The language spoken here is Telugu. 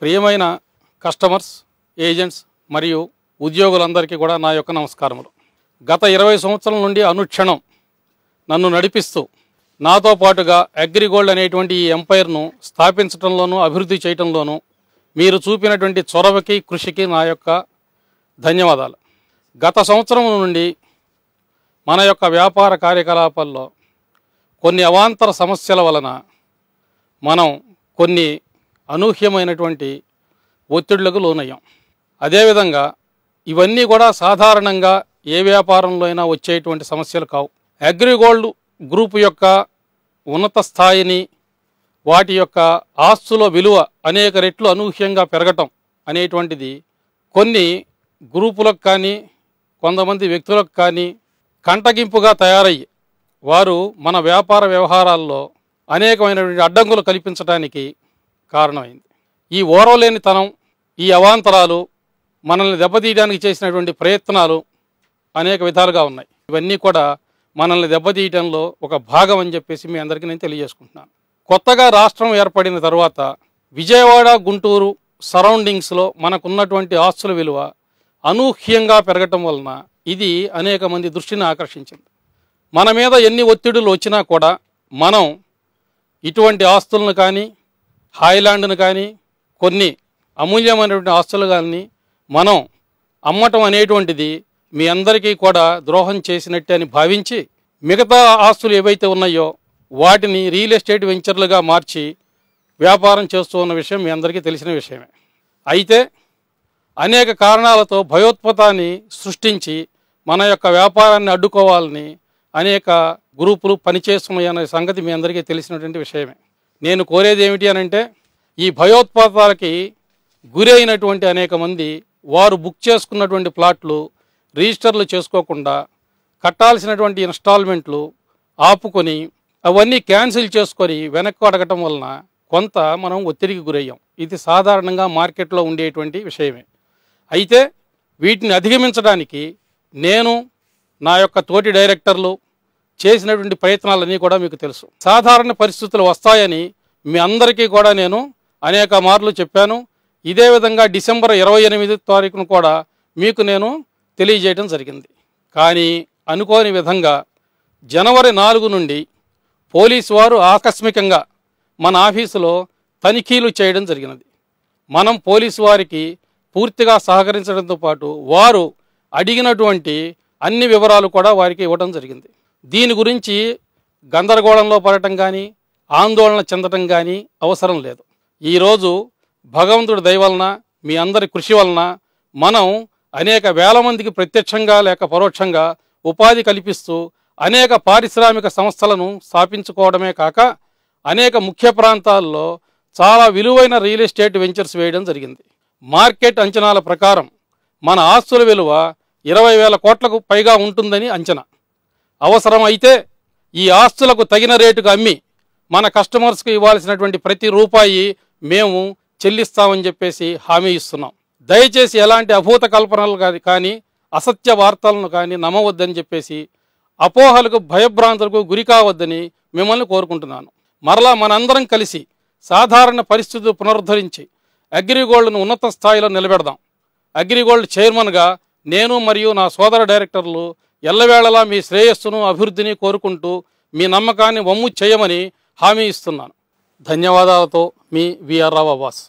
ప్రియమైన కస్టమర్స్ ఏజెంట్స్ మరియు ఉద్యోగులందరికీ కూడా నా యొక్క నమస్కారములు గత ఇరవై సంవత్సరాల నుండి అనుక్షణం నన్ను నడిపిస్తూ నాతో పాటుగా అగ్రిగోల్డ్ అనేటువంటి ఈ ఎంపైర్ను స్థాపించడంలోనూ అభివృద్ధి చేయడంలోనూ మీరు చూపినటువంటి చొరవకి కృషికి నా యొక్క ధన్యవాదాలు గత సంవత్సరం నుండి మన యొక్క వ్యాపార కార్యకలాపాల్లో కొన్ని అవాంతర సమస్యల వలన మనం కొన్ని అనూహ్యమైనటువంటి ఒత్తిళ్లకు లోనయ్యాం అదేవిధంగా ఇవన్నీ కూడా సాధారణంగా ఏ వ్యాపారంలో అయినా వచ్చేటువంటి సమస్యలు కావు అగ్రిగోల్డ్ గ్రూప్ యొక్క ఉన్నత స్థాయిని వాటి యొక్క ఆస్తుల విలువ అనేక రెట్లు అనూహ్యంగా పెరగటం అనేటువంటిది కొన్ని గ్రూపులకు కానీ కొంతమంది వ్యక్తులకు కానీ కంటగింపుగా తయారయ్యి వారు మన వ్యాపార వ్యవహారాల్లో అనేకమైనటువంటి అడ్డంకులు కల్పించడానికి కారణమైంది ఈ ఓరవలేనితనం ఈ అవాంతరాలు మనల్ని దెబ్బతీయడానికి చేసినటువంటి ప్రయత్నాలు అనేక విధాలుగా ఉన్నాయి ఇవన్నీ కూడా మనల్ని దెబ్బతీయడంలో ఒక భాగం అని చెప్పేసి మీ అందరికీ నేను తెలియజేసుకుంటున్నాను కొత్తగా రాష్ట్రం ఏర్పడిన తర్వాత విజయవాడ గుంటూరు సరౌండింగ్స్లో మనకున్నటువంటి ఆస్తుల విలువ అనూహ్యంగా పెరగటం వలన ఇది అనేక మంది దృష్టిని ఆకర్షించింది మన మీద ఎన్ని ఒత్తిడులు వచ్చినా కూడా మనం ఇటువంటి ఆస్తులను కానీ హాయిలాండ్ను కానీ కొన్ని అమూల్యమైనటువంటి ఆస్తులు కానీ మనం అమ్మటం అనేటువంటిది మీ అందరికీ కూడా ద్రోహం చేసినట్టే అని భావించి మిగతా ఆస్తులు ఏవైతే ఉన్నాయో వాటిని రియల్ ఎస్టేట్ వెంచర్లుగా మార్చి వ్యాపారం చేస్తూ ఉన్న విషయం మీ అందరికీ తెలిసిన విషయమే అయితే అనేక కారణాలతో భయోత్పతాన్ని సృష్టించి మన యొక్క వ్యాపారాన్ని అడ్డుకోవాలని అనేక గ్రూపులు పనిచేస్తున్నాయి అనే సంగతి మీ అందరికీ తెలిసినటువంటి విషయమే నేను కోరేది ఏమిటి అనంటే ఈ భయోత్పాతాలకి గురైనటువంటి అనేక మంది వారు బుక్ చేసుకున్నటువంటి ప్లాట్లు రిజిస్టర్లు చేసుకోకుండా కట్టాల్సినటువంటి ఇన్స్టాల్మెంట్లు ఆపుకొని అవన్నీ క్యాన్సిల్ చేసుకొని వెనక్కు అడగటం వలన కొంత మనం ఒత్తిడికి గురయ్యాం ఇది సాధారణంగా మార్కెట్లో ఉండేటువంటి విషయమే అయితే వీటిని అధిగమించడానికి నేను నా యొక్క తోటి డైరెక్టర్లు చేసినటువంటి ప్రయత్నాలన్నీ కూడా మీకు తెలుసు సాధారణ పరిస్థితులు వస్తాయని మీ అందరికీ కూడా నేను అనేక మార్లు చెప్పాను ఇదే విధంగా డిసెంబర్ ఇరవై ఎనిమిది తారీఖును కూడా మీకు నేను తెలియజేయడం జరిగింది కానీ అనుకోని విధంగా జనవరి నాలుగు నుండి పోలీసు వారు ఆకస్మికంగా మన ఆఫీసులో తనిఖీలు చేయడం జరిగినది మనం పోలీసు వారికి పూర్తిగా సహకరించడంతో పాటు వారు అడిగినటువంటి అన్ని వివరాలు కూడా వారికి ఇవ్వడం జరిగింది దీని గురించి గందరగోళంలో పడటం కానీ ఆందోళన చెందటం కానీ అవసరం లేదు ఈరోజు భగవంతుడి దయవలన మీ అందరి కృషి వలన మనం అనేక వేల మందికి ప్రత్యక్షంగా లేక పరోక్షంగా ఉపాధి కల్పిస్తూ అనేక పారిశ్రామిక సంస్థలను స్థాపించుకోవడమే కాక అనేక ముఖ్య ప్రాంతాల్లో చాలా విలువైన రియల్ ఎస్టేట్ వెంచర్స్ వేయడం జరిగింది మార్కెట్ అంచనాల ప్రకారం మన ఆస్తుల విలువ ఇరవై వేల కోట్లకు పైగా ఉంటుందని అంచనా అవసరమైతే ఈ ఆస్తులకు తగిన రేటుకు అమ్మి మన కస్టమర్స్కి ఇవ్వాల్సినటువంటి ప్రతి రూపాయి మేము చెల్లిస్తామని చెప్పేసి హామీ ఇస్తున్నాం దయచేసి ఎలాంటి అభూత కల్పనలు కానీ అసత్య వార్తలను కానీ నమ్మవద్దని చెప్పేసి అపోహలకు భయభ్రాంతులకు గురి కావద్దని మిమ్మల్ని కోరుకుంటున్నాను మరలా మనందరం కలిసి సాధారణ పరిస్థితులు పునరుద్ధరించి అగ్రిగోల్డ్ను ఉన్నత స్థాయిలో నిలబెడదాం అగ్రిగోల్డ్ చైర్మన్గా నేను మరియు నా సోదర డైరెక్టర్లు ఎల్లవేళలా మీ శ్రేయస్సును అభివృద్ధిని కోరుకుంటూ మీ నమ్మకాన్ని వమ్ము చేయమని హామీ ఇస్తున్నాను ధన్యవాదాలతో మీ విఆర్ రావు అబ్బాస్